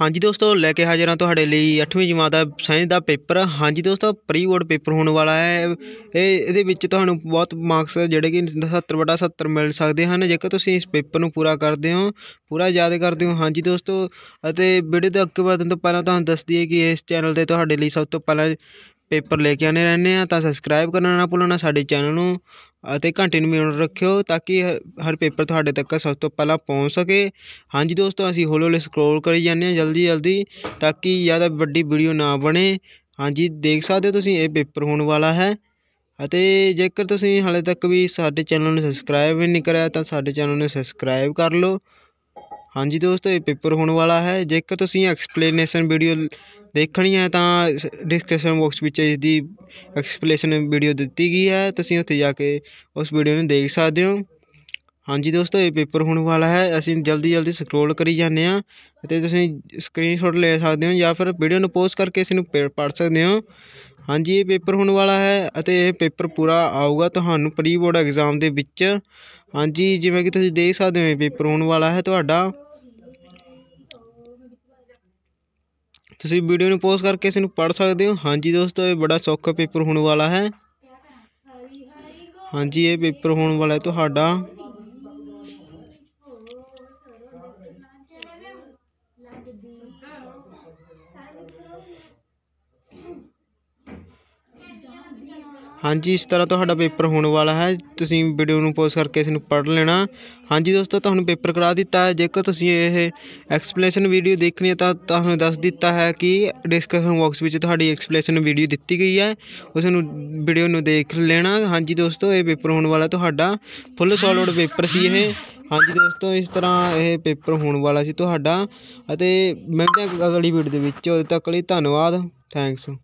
ਹਾਂਜੀ ਦੋਸਤੋ ਲੈ ਕੇ ਹਾਜ਼ਰ ਹਾਂ ਤੁਹਾਡੇ ਲਈ 8ਵੀਂ ਜਮਾਤ ਦਾ ਸਾਇੰਸ ਦਾ ਪੇਪਰ ਹਾਂਜੀ ਦੋਸਤੋ ਪ੍ਰੀ ਬੋਰਡ ਪੇਪਰ ਹੋਣ ਵਾਲਾ ਹੈ ਇਹ ਇਹਦੇ ਵਿੱਚ ਤੁਹਾਨੂੰ ਬਹੁਤ ਮਾਰਕਸ ਜਿਹੜੇ ਕਿ 70 ਬਟਾ 70 ਮਿਲ ਸਕਦੇ ਹਨ ਜੇਕਰ ਤੁਸੀਂ ਇਸ ਪੇਪਰ ਨੂੰ ਪੂਰਾ ਕਰਦੇ ਹੋ ਪੂਰਾ ਯਾਦ ਕਰਦੇ ਹੋ ਹਾਂਜੀ ਦੋਸਤੋ ਅਤੇ ਵੀਡੀਓ ਦੇ ਅੱਗੇ ਵਧਣ ਤੋਂ ਪਹਿਲਾਂ ਤੁਹਾਨੂੰ ਦੱਸ ਦਈਏ ਕਿ ਇਸ ਚੈਨਲ ਤੇ ਤੁਹਾਡੇ ਲਈ ਸਭ ਤੋਂ ਪਹਿਲਾਂ ਪੇਪਰ ਲੈ ਕੇ ਆਨੇ ਰਹਿੰਦੇ ਆ ਤਾਂ ਸਬਸਕ੍ਰਾਈਬ ਕਰਨਾ ਨਾ ਭੁੱਲਣਾ ਸਾਡੇ ਚੈਨਲ ਨੂੰ ਅਤੇ ਘੰਟੇ ਨੂੰ ਮਿਊਟ ਰੱਖਿਓ ਤਾਂ ਕਿ ਹਰ ਪੇਪਰ ਤੁਹਾਡੇ ਤੱਕ ਸਭ ਤੋਂ ਪਹਿਲਾਂ ਪਹੁੰਚ ਸਕੇ ਹਾਂਜੀ ਦੋਸਤੋ ਅਸੀਂ ਹੌਲੀ ਹੌਲੀ ਸਕਰੋਲ ਕਰੀ ਜਾਂਦੇ ਹਾਂ ਜਲਦੀ ਜਲਦੀ ਤਾਂ ਕਿ ਜ਼ਿਆਦਾ ਵੱਡੀ ਵੀਡੀਓ ਨਾ ਬਣੇ ਹਾਂਜੀ ਦੇਖ ਸਕਦੇ ਹੋ ਤੁਸੀਂ ਇਹ ਪੇਪਰ ਹੋਣ ਵਾਲਾ ਹੈ ਅਤੇ ਜੇਕਰ ਤੁਸੀਂ ਹਾਲੇ ਤੱਕ ਵੀ ਸਾਡੇ ਚੈਨਲ ਨੂੰ ਸਬਸਕ੍ਰਾਈਬ ਨਹੀਂ ਕਰਿਆ ਤਾਂ ਸਾਡੇ ਚੈਨਲ ਨੂੰ ਸਬਸਕ੍ਰਾਈਬ ਕਰ ਲਓ ਹਾਂਜੀ ਦੋਸਤੋ ਇਹ ਪੇਪਰ ਹੋਣ ਵਾਲਾ ਹੈ ਜੇਕਰ ਤੁਸੀਂ ਐਕਸਪਲੇਨੇਸ਼ਨ ਵੀਡੀਓ ਦੇਖਣੀ ਹੈ ਤਾਂ ਡਿਸਕ੍ਰਿਪਸ਼ਨ ਬਾਕਸ ਵਿੱਚ ਇਸ ਦੀ ਐਕਸਪਲੇਨੇਸ਼ਨ ਵੀਡੀਓ ਦਿੱਤੀ ਗਈ ਹੈ ਤੁਸੀਂ ਉੱਥੇ ਜਾ ਕੇ ਉਸ ਵੀਡੀਓ ਨੂੰ ਦੇਖ ਸਕਦੇ ਹੋ ਹਾਂਜੀ ਦੋਸਤੋ ਇਹ ਪੇਪਰ ਹੋਣ ਵਾਲਾ ਹੈ ਅਸੀਂ ਜਲਦੀ ਜਲਦੀ ਸਕਰੋਲ ਕਰੀ ਜਾਂਦੇ ਆ ਤੇ ਤੁਸੀਂ ਸਕਰੀਨਸ਼ਾਟ ਲੈ ਸਕਦੇ ਹੋ ਜਾਂ ਫਿਰ ਵੀਡੀਓ ਨੂੰ ਪੋਸਟ ਕਰਕੇ ਇਸ ਨੂੰ ਪੜ੍ਹ ਸਕਦੇ ਹੋ ਹਾਂਜੀ ਇਹ ਪੇਪਰ ਹੋਣ ਵਾਲਾ ਹੈ ਅਤੇ ਇਹ ਪੇਪਰ ਪੂਰਾ ਆਊਗਾ ਤੁਹਾਨੂੰ ਪ੍ਰੀ ਬੋਰਡ ਐਗਜ਼ਾਮ ਦੇ ਵਿੱਚ ਹਾਂਜੀ ਜਿਵੇਂ ਕਿ ਤੁਸੀਂ ਦੇਖ ਸਕਦੇ ਹੋ ਇਹ ਪੇਪਰ ਹੋਣ ਵਾਲਾ ਹੈ ਤੁਹਾਡਾ ਤੁਸੀਂ ਵੀਡੀਓ ਨੂੰ ਪੋਸਟ ਕਰਕੇ ਇਸ ਨੂੰ ਪੜ੍ਹ ਸਕਦੇ ਹੋ ਹਾਂਜੀ ਦੋਸਤੋ ਇਹ ਬੜਾ ਸੌਖਾ ਪੇਪਰ ਹੋਣ ਵਾਲਾ ਹੈ ਹਾਂਜੀ ਇਹ ਪੇਪਰ ਹੋਣ ਵਾਲਾ ਹੈ ਤੁਹਾਡਾ ਹਾਂਜੀ ਇਸ ਤਰ੍ਹਾਂ ਤੁਹਾਡਾ ਪੇਪਰ ਹੋਣ ਵਾਲਾ ਹੈ ਤੁਸੀਂ ਵੀਡੀਓ ਨੂੰ ਪੋਸਟ ਕਰਕੇ ਇਸ ਨੂੰ ਪੜ੍ਹ ਲੈਣਾ ਹਾਂਜੀ ਦੋਸਤੋ ਤੁਹਾਨੂੰ ਪੇਪਰ ਕਰਾ ਦਿੱਤਾ ਹੈ ਜੇਕਰ ਤੁਸੀਂ ਇਹ ਐਕਸਪਲੇਨੇਸ਼ਨ ਵੀਡੀਓ ਦੇਖਣੀ ਹੈ ਤਾਂ ਤੁਹਾਨੂੰ ਦੱਸ ਦਿੱਤਾ ਹੈ ਕਿ ਡਿਸਕ੍ਰਿਪਸ਼ਨ ਬਾਕਸ ਵਿੱਚ ਤੁਹਾਡੀ ਐਕਸਪਲੇਨੇਸ਼ਨ ਵੀਡੀਓ ਦਿੱਤੀ ਗਈ ਹੈ ਉਸ ਨੂੰ ਵੀਡੀਓ ਨੂੰ ਦੇਖ ਲੈਣਾ ਹਾਂਜੀ ਦੋਸਤੋ ਇਹ ਪੇਪਰ ਹੋਣ ਵਾਲਾ ਤੁਹਾਡਾ ਫੁੱਲ ਸੋਲਵਡ ਪੇਪਰ ਸੀ ਇਹ ਹਾਂਜੀ ਦੋਸਤੋ ਇਸ ਤਰ੍ਹਾਂ ਇਹ ਪੇਪਰ ਹੋਣ ਵਾਲਾ ਸੀ ਤੁਹਾਡਾ ਅਤੇ ਮਿਲਦੇ ਹਾਂ ਅਗਲੀ ਵੀਡੀਓ ਦੇ ਵਿੱਚ ਉਦੋਂ ਤੱਕ ਲਈ ਧੰਨਵਾਦ ਥੈਂਕਸ